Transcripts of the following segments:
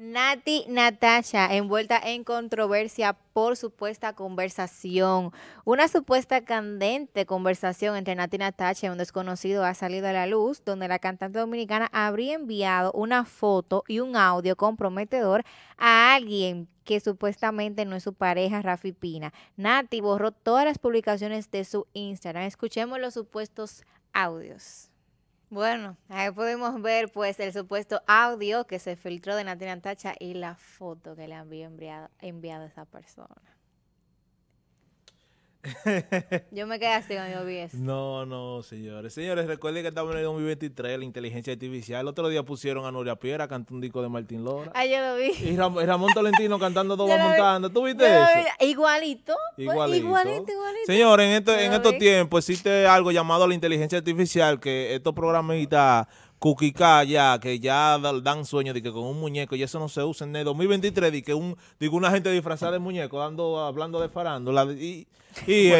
Nati Natasha, envuelta en controversia por supuesta conversación. Una supuesta candente conversación entre Nati Natasha y un desconocido ha salido a la luz, donde la cantante dominicana habría enviado una foto y un audio comprometedor a alguien que supuestamente no es su pareja, Rafi Pina. Nati borró todas las publicaciones de su Instagram. Escuchemos los supuestos audios. Bueno, ahí pudimos ver pues el supuesto audio que se filtró de Natina Tacha y la foto que le había enviado a esa persona. Yo me quedé así con mi OBS. No, no, señores. Señores, recuerden que estamos en el 2023, la inteligencia artificial. El otro día pusieron a Nuria Piera cantando un disco de Martín Lora. Ah, yo lo vi. Y Ramón, Tolentino cantando Todo Montando. ¿Tú viste eso? Pues, igualito. Igualito. Igualito, Señores, en, este, en estos tiempos existe algo llamado la inteligencia artificial que estos programitas ya que ya dan sueño de que con un muñeco y eso no se usa en el 2023 de que un digo una gente disfrazada de muñeco dando hablando de farándula y y,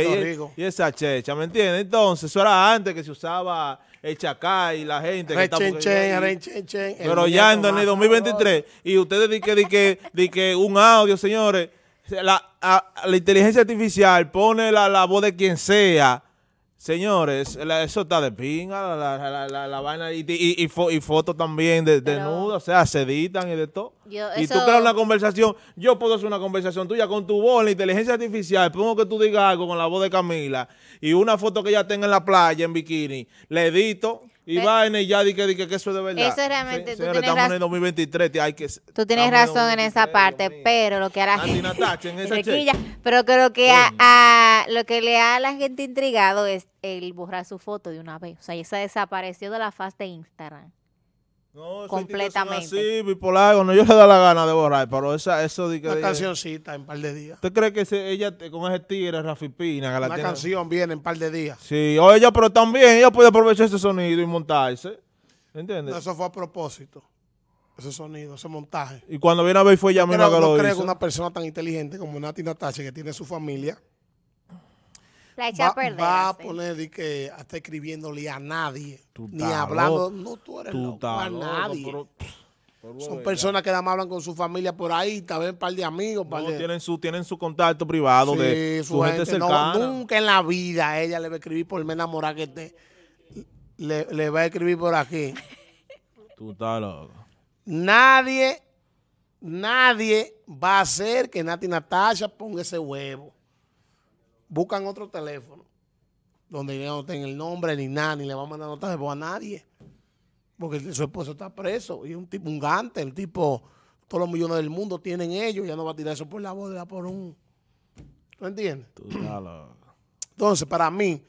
esa checha, ¿me entiendes? Entonces, eso era antes que se usaba el chacá y la gente. pero ya en el 2023, y ustedes di que, di di que un audio, señores, la, inteligencia artificial pone la voz de quien sea, Señores, eso está de pinga, la, la, la vaina y, y, y, fotos también de, nudo o sea, se editan y de todo. y eso... tú creas una conversación, yo puedo hacer una conversación tuya con tu voz, la inteligencia artificial, pongo que tú digas algo con la voz de Camila y una foto que ella tenga en la playa en bikini, le edito y vaina y ya di que, di que, que, eso es de verdad. Eso realmente, sí, tú señora, tienes estamos en 2023, hay que... Tú tienes razón en, esa parte, pero lo que a la gente... en esa requilla, pero creo que, a, a, lo que le ha a la gente intrigado es el borrar su foto de una vez. O sea, esa desapareció de la faz de Instagram. No, completamente. Sí, bipolar, no yo le da la gana de borrar, pero esa, eso de que... Una cancioncita en un par de días. ¿Usted cree que ella eh, con ese tigre, Rafi Pina, que la Una canción viene en un par de días. Sí, o ella, pero también ella puede aprovechar ese sonido y montarse, ¿entiendes? eso fue a propósito, ese sonido, ese montaje. Y cuando viene a ver fue ella misma que creo no que una persona tan inteligente como Nati Natasha, que tiene su familia, la va, a perder. que está escribiéndole a nadie. ni hablando. No, tú eres tú loco, a nadie. Son personas que nada más hablan con su familia por ahí, tal vez un par de amigos. Tienen, su, tienen su contacto privado de su, gente, cercana. nunca en la vida ella le va a escribir por me enamorar que esté. Le, le va a escribir por aquí. Tú estás loco. Nadie, nadie va a hacer que Nati Natasha ponga ese huevo buscan otro teléfono donde ya no tenga el nombre ni nada, ni le va a mandar nota de voz pues, a nadie. Porque su esposo está preso y es un tipo, un el tipo, todos los millones del mundo tienen ellos, ya no va a tirar eso por la boda, por un. ¿Lo entiendes? Entonces, para mí,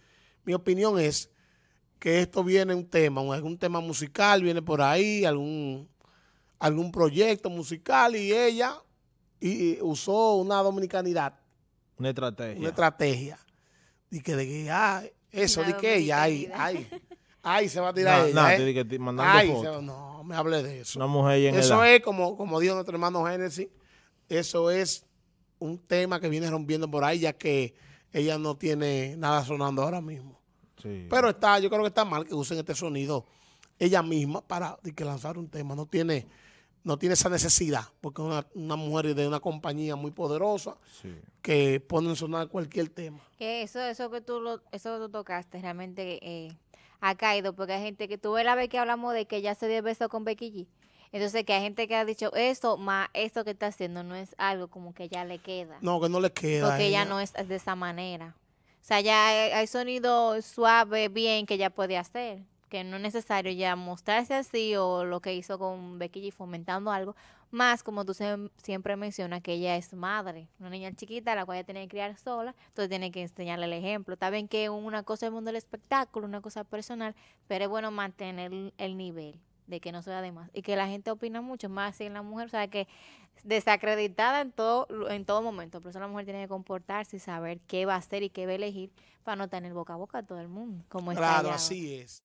mi opinión es que esto viene un tema, un tema musical viene por ahí, algún, algún proyecto musical, y ella y usó una dominicanidad una estrategia. Una estrategia. Y que de que, ah, eso, de que ella, ay, ay. Ay, se va a tirar ella, no, ¿eh? no, me hable de eso. Una mujer en Eso es, como, como dijo nuestro hermano Génesis, eso es un tema que viene rompiendo por ahí, ya que ella no tiene nada sonando ahora mismo. Sí. Pero está, yo creo que está mal que usen este sonido ella misma para que lanzar un tema. No tiene no tiene esa necesidad, porque es una, una mujer de una compañía muy poderosa que pone en sonar cualquier tema. Que eso, eso que tú eso que tú tocaste realmente eh, ha caído, porque hay gente que tú la vez que hablamos de que ya se dio beso con Becky G. Entonces que hay gente que ha dicho eso, más esto que está haciendo no es algo como que ya le queda. No, que no le queda. Porque ya no es de esa manera. O sea, ya eh, hay, sonido suave, bien que ya puede hacer que no es necesario ya mostrarse así o lo que hizo con Becky fomentando algo, más como tú siempre mencionas que ella es madre, una niña chiquita la cual ella tiene que criar sola, entonces tiene que enseñarle el ejemplo. Está bien que una cosa del mundo del espectáculo, una cosa personal, pero es bueno mantener el, nivel de que no sea de más y que la gente opina mucho más si en la mujer, o sea que desacreditada en todo en todo momento, por eso la mujer tiene que comportarse y saber qué va a hacer y qué va a elegir para no tener boca a boca todo el mundo, como claro, así es.